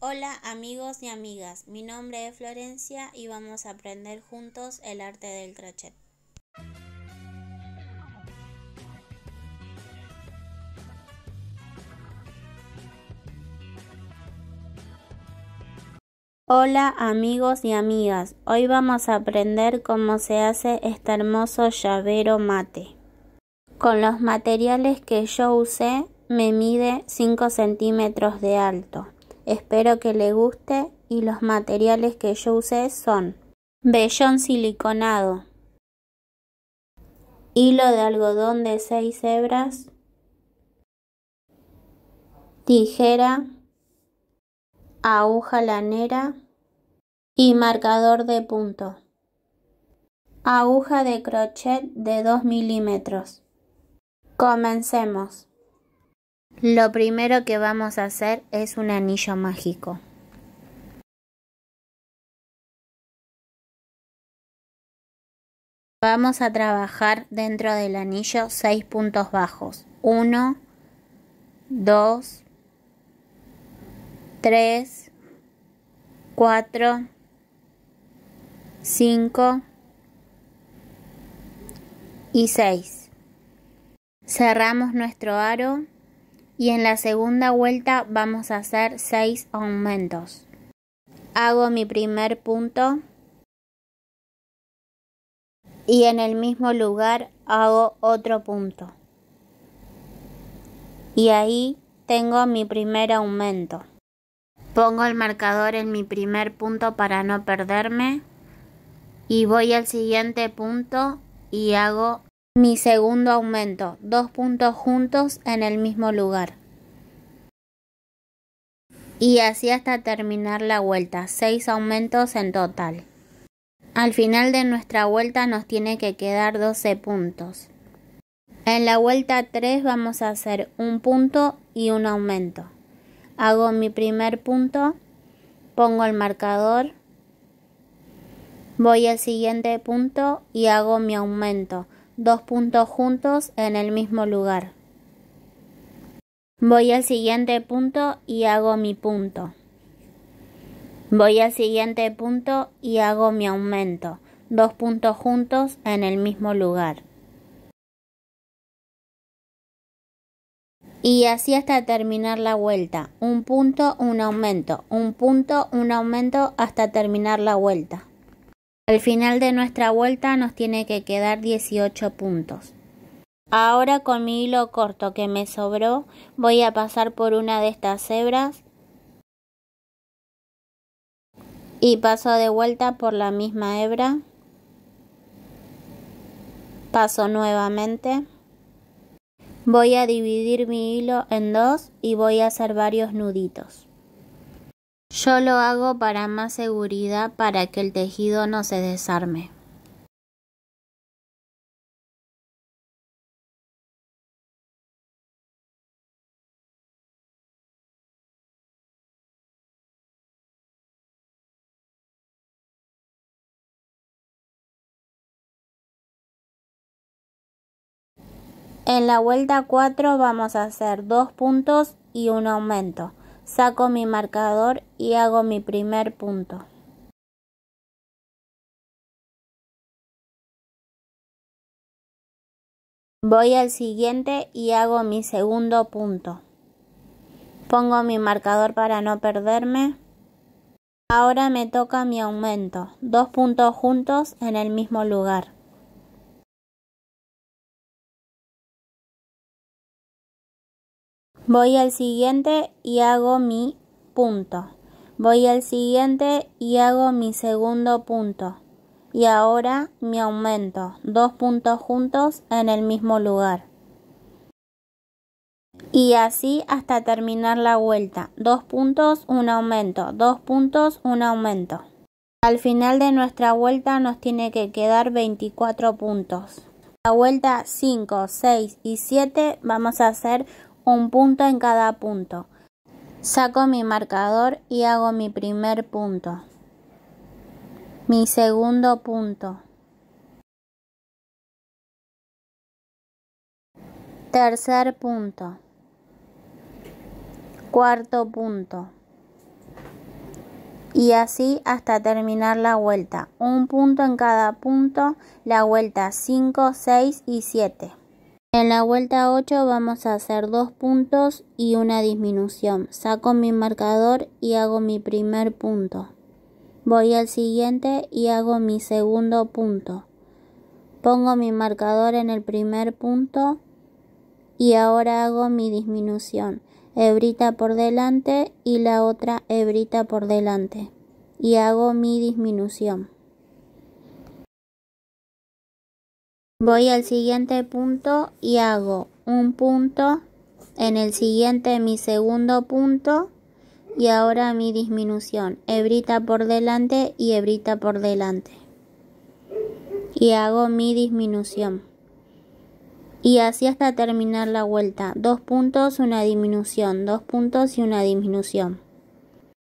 Hola amigos y amigas, mi nombre es Florencia y vamos a aprender juntos el arte del crochet. Hola amigos y amigas, hoy vamos a aprender cómo se hace este hermoso llavero mate. Con los materiales que yo usé me mide 5 centímetros de alto. Espero que le guste y los materiales que yo usé son vellón siliconado, hilo de algodón de 6 hebras, tijera, aguja lanera y marcador de punto. Aguja de crochet de 2 milímetros. Comencemos. Lo primero que vamos a hacer es un anillo mágico. Vamos a trabajar dentro del anillo 6 puntos bajos. 1, 2, 3, 4, 5 y 6. Cerramos nuestro aro y en la segunda vuelta vamos a hacer 6 aumentos. Hago mi primer punto y en el mismo lugar hago otro punto. Y ahí tengo mi primer aumento. Pongo el marcador en mi primer punto para no perderme y voy al siguiente punto y hago mi segundo aumento, dos puntos juntos en el mismo lugar. Y así hasta terminar la vuelta, seis aumentos en total. Al final de nuestra vuelta nos tiene que quedar 12 puntos. En la vuelta 3 vamos a hacer un punto y un aumento. Hago mi primer punto, pongo el marcador, voy al siguiente punto y hago mi aumento dos puntos juntos en el mismo lugar. Voy al siguiente punto y hago mi punto. Voy al siguiente punto y hago mi aumento, dos puntos juntos en el mismo lugar. Y así hasta terminar la vuelta. Un punto, un aumento. Un punto, un aumento hasta terminar la vuelta. Al final de nuestra vuelta nos tiene que quedar 18 puntos. Ahora con mi hilo corto que me sobró voy a pasar por una de estas hebras. y paso de vuelta por la misma hebra. Paso nuevamente. Voy a dividir mi hilo en dos y voy a hacer varios nuditos. Yo lo hago para más seguridad para que el tejido no se desarme. En la vuelta 4 vamos a hacer dos puntos y un aumento. Saco mi marcador y hago mi primer punto. Voy al siguiente y hago mi segundo punto. Pongo mi marcador para no perderme. Ahora me toca mi aumento, dos puntos juntos en el mismo lugar. Voy al siguiente y hago mi punto. Voy al siguiente y hago mi segundo punto. Y ahora mi aumento. Dos puntos juntos en el mismo lugar. Y así hasta terminar la vuelta. Dos puntos, un aumento. Dos puntos, un aumento. Al final de nuestra vuelta nos tiene que quedar 24 puntos. La vuelta 5, 6 y 7 vamos a hacer un punto en cada punto. Saco mi marcador y hago mi primer punto. Mi segundo punto. Tercer punto. Cuarto punto. Y así hasta terminar la vuelta. Un punto en cada punto, la vuelta 5, 6 y 7. En la vuelta 8 vamos a hacer dos puntos y una disminución. Saco mi marcador y hago mi primer punto. Voy al siguiente y hago mi segundo punto. Pongo mi marcador en el primer punto y ahora hago mi disminución. Hebrita por delante y la otra hebrita por delante. Y hago mi disminución. Voy al siguiente punto y hago un punto, en el siguiente mi segundo punto y ahora mi disminución, hebrita por delante y hebrita por delante. Y hago mi disminución. Y así hasta terminar la vuelta, dos puntos, una disminución, dos puntos y una disminución.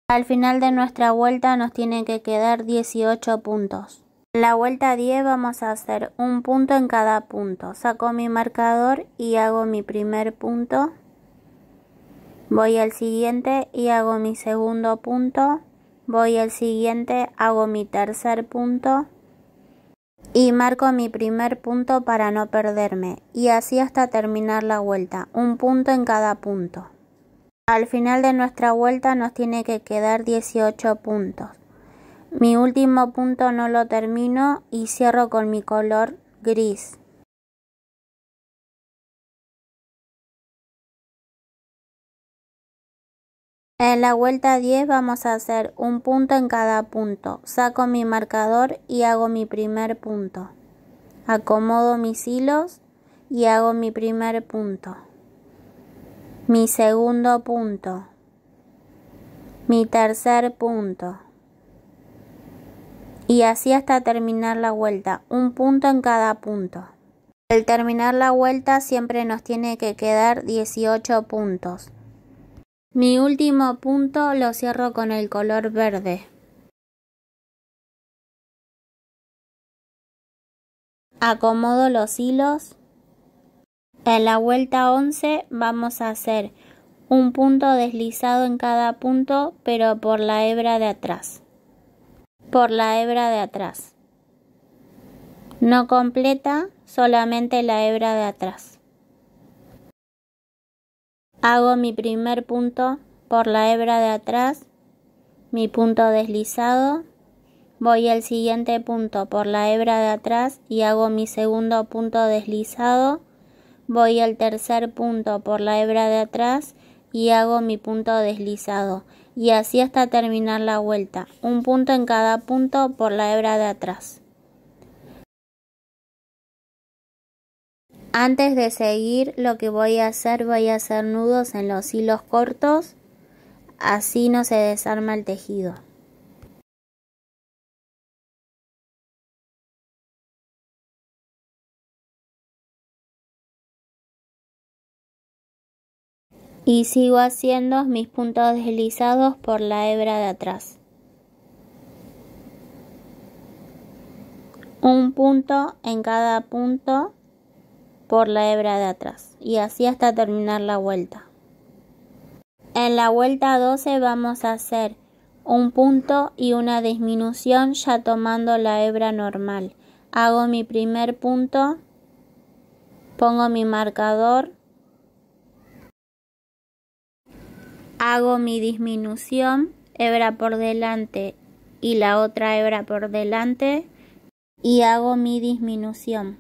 Al final de nuestra vuelta nos tienen que quedar 18 puntos. La vuelta 10 vamos a hacer un punto en cada punto. Saco mi marcador y hago mi primer punto. Voy al siguiente y hago mi segundo punto. Voy al siguiente, hago mi tercer punto. Y marco mi primer punto para no perderme. Y así hasta terminar la vuelta. Un punto en cada punto. Al final de nuestra vuelta nos tiene que quedar 18 puntos. Mi último punto no lo termino y cierro con mi color gris. En la vuelta 10 vamos a hacer un punto en cada punto. Saco mi marcador y hago mi primer punto. Acomodo mis hilos y hago mi primer punto. Mi segundo punto. Mi tercer punto y así hasta terminar la vuelta, un punto en cada punto. Al terminar la vuelta siempre nos tiene que quedar 18 puntos. Mi último punto lo cierro con el color verde. Acomodo los hilos. En la vuelta 11 vamos a hacer un punto deslizado en cada punto pero por la hebra de atrás por la hebra de atrás. No completa solamente la hebra de atrás. Hago mi primer punto por la hebra de atrás, mi punto deslizado, voy al siguiente punto por la hebra de atrás y hago mi segundo punto deslizado, voy al tercer punto por la hebra de atrás y hago mi punto deslizado y así hasta terminar la vuelta, un punto en cada punto por la hebra de atrás. Antes de seguir lo que voy a hacer voy a hacer nudos en los hilos cortos, así no se desarma el tejido. y sigo haciendo mis puntos deslizados por la hebra de atrás. Un punto en cada punto por la hebra de atrás y así hasta terminar la vuelta. En la vuelta 12 vamos a hacer un punto y una disminución ya tomando la hebra normal. Hago mi primer punto, pongo mi marcador hago mi disminución, hebra por delante y la otra hebra por delante y hago mi disminución.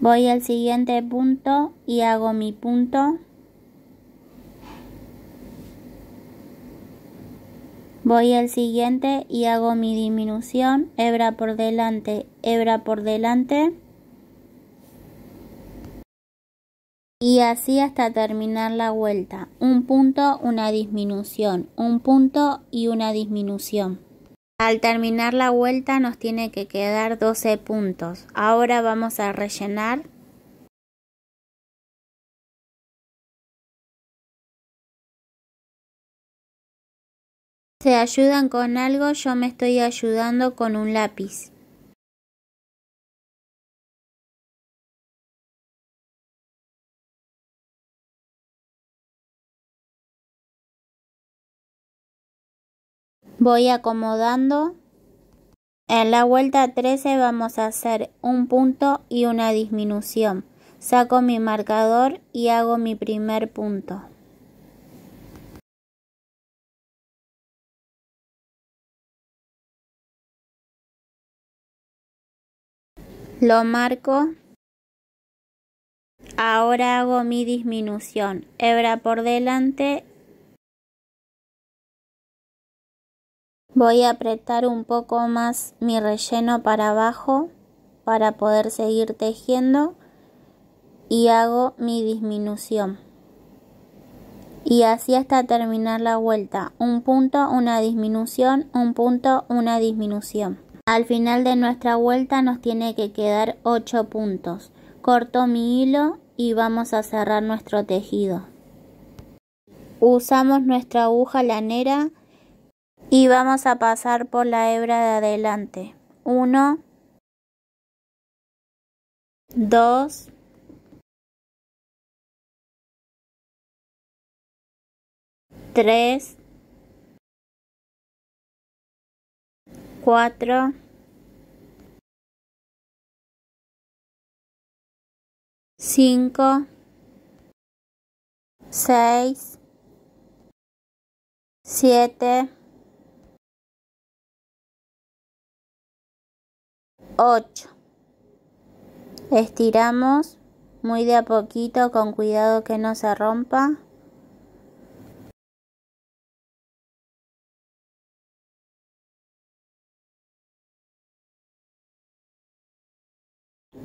Voy al siguiente punto y hago mi punto. Voy al siguiente y hago mi disminución, hebra por delante, hebra por delante y así hasta terminar la vuelta. Un punto, una disminución, un punto y una disminución. Al terminar la vuelta nos tiene que quedar 12 puntos. Ahora vamos a rellenar. Se ayudan con algo, yo me estoy ayudando con un lápiz. voy acomodando en la vuelta 13 vamos a hacer un punto y una disminución saco mi marcador y hago mi primer punto lo marco ahora hago mi disminución hebra por delante Voy a apretar un poco más mi relleno para abajo para poder seguir tejiendo y hago mi disminución. Y así hasta terminar la vuelta. Un punto, una disminución, un punto, una disminución. Al final de nuestra vuelta nos tiene que quedar 8 puntos. Corto mi hilo y vamos a cerrar nuestro tejido. Usamos nuestra aguja lanera y vamos a pasar por la hebra de adelante. 1, 2, 3, 4, 5, 6, 7, Estiramos muy de a poquito con cuidado que no se rompa.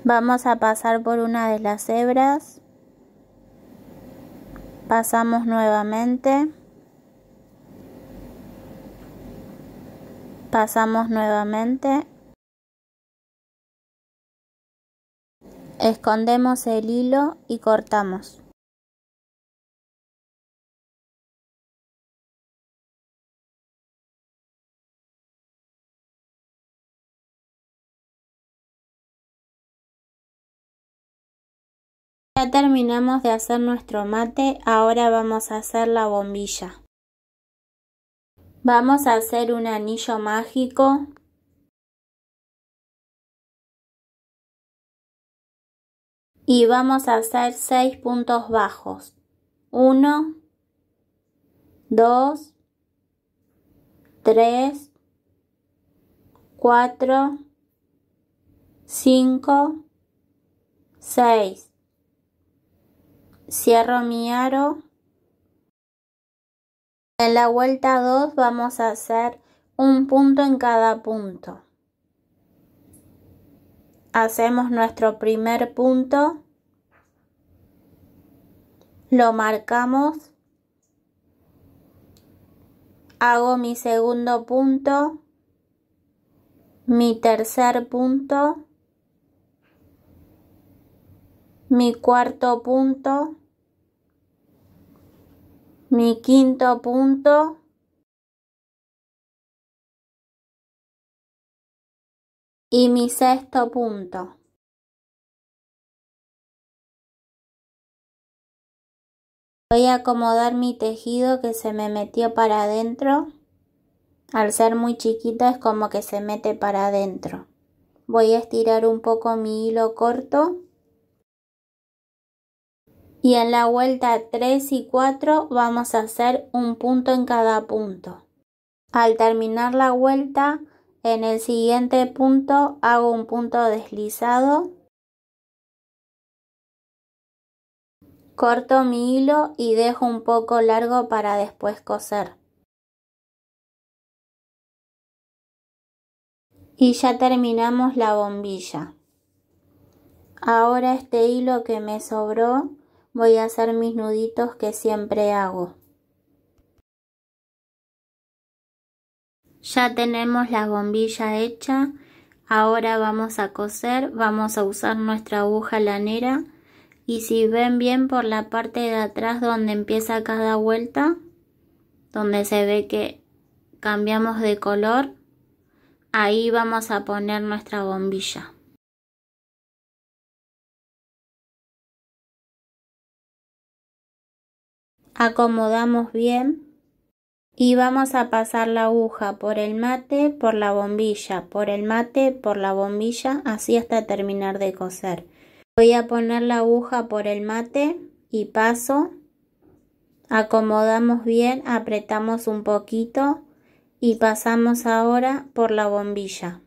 Vamos a pasar por una de las hebras. Pasamos nuevamente. Pasamos nuevamente. Escondemos el hilo y cortamos. Ya terminamos de hacer nuestro mate, ahora vamos a hacer la bombilla. Vamos a hacer un anillo mágico y vamos a hacer 6 puntos bajos. 1, 2, 3, 4, 5, 6. Cierro mi aro. En la vuelta 2 vamos a hacer un punto en cada punto hacemos nuestro primer punto, lo marcamos, hago mi segundo punto, mi tercer punto, mi cuarto punto, mi quinto punto, Y mi sexto punto. Voy a acomodar mi tejido que se me metió para adentro. Al ser muy chiquito es como que se mete para adentro. Voy a estirar un poco mi hilo corto. Y en la vuelta 3 y 4 vamos a hacer un punto en cada punto. Al terminar la vuelta en el siguiente punto hago un punto deslizado, corto mi hilo y dejo un poco largo para después coser. Y ya terminamos la bombilla. Ahora este hilo que me sobró voy a hacer mis nuditos que siempre hago. Ya tenemos la bombilla hecha. Ahora vamos a coser, vamos a usar nuestra aguja lanera y si ven bien por la parte de atrás donde empieza cada vuelta, donde se ve que cambiamos de color, ahí vamos a poner nuestra bombilla. Acomodamos bien y vamos a pasar la aguja por el mate, por la bombilla, por el mate, por la bombilla, así hasta terminar de coser. Voy a poner la aguja por el mate y paso. Acomodamos bien, apretamos un poquito y pasamos ahora por la bombilla.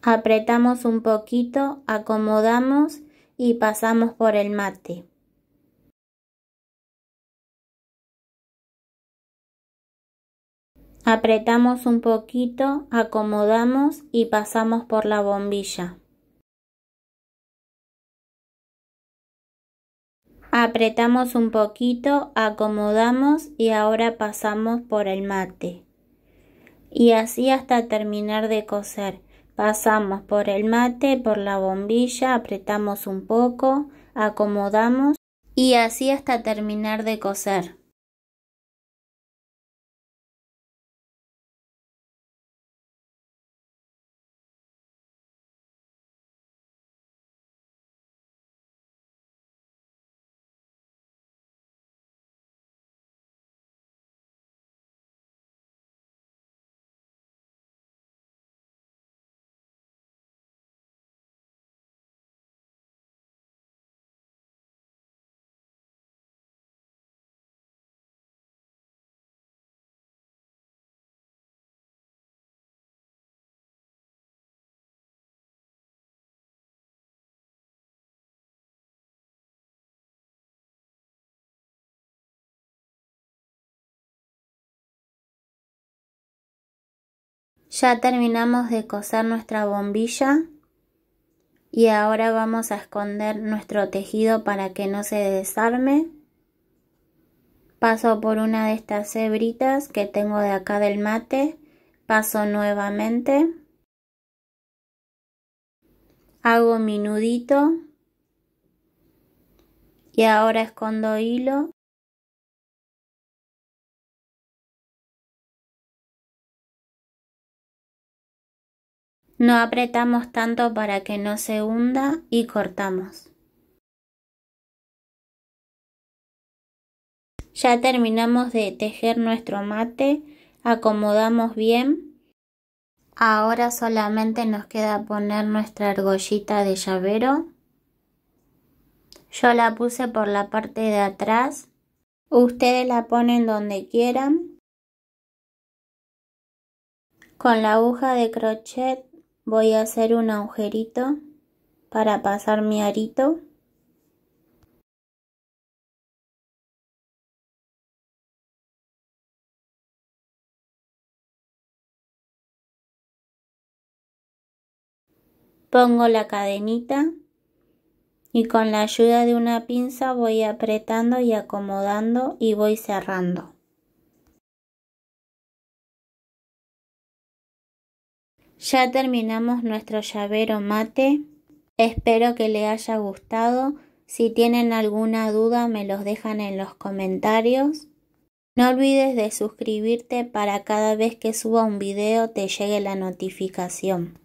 Apretamos un poquito, acomodamos y pasamos por el mate. Apretamos un poquito, acomodamos y pasamos por la bombilla. Apretamos un poquito, acomodamos y ahora pasamos por el mate. Y así hasta terminar de coser. Pasamos por el mate, por la bombilla, apretamos un poco, acomodamos y así hasta terminar de coser. Ya terminamos de coser nuestra bombilla y ahora vamos a esconder nuestro tejido para que no se desarme. Paso por una de estas hebritas que tengo de acá del mate, paso nuevamente, hago mi nudito y ahora escondo hilo No apretamos tanto para que no se hunda y cortamos. Ya terminamos de tejer nuestro mate, acomodamos bien. Ahora solamente nos queda poner nuestra argollita de llavero. Yo la puse por la parte de atrás. Ustedes la ponen donde quieran. Con la aguja de crochet voy a hacer un agujerito para pasar mi arito pongo la cadenita y con la ayuda de una pinza voy apretando y acomodando y voy cerrando Ya terminamos nuestro llavero mate. Espero que le haya gustado. Si tienen alguna duda me los dejan en los comentarios. No olvides de suscribirte para cada vez que suba un video te llegue la notificación.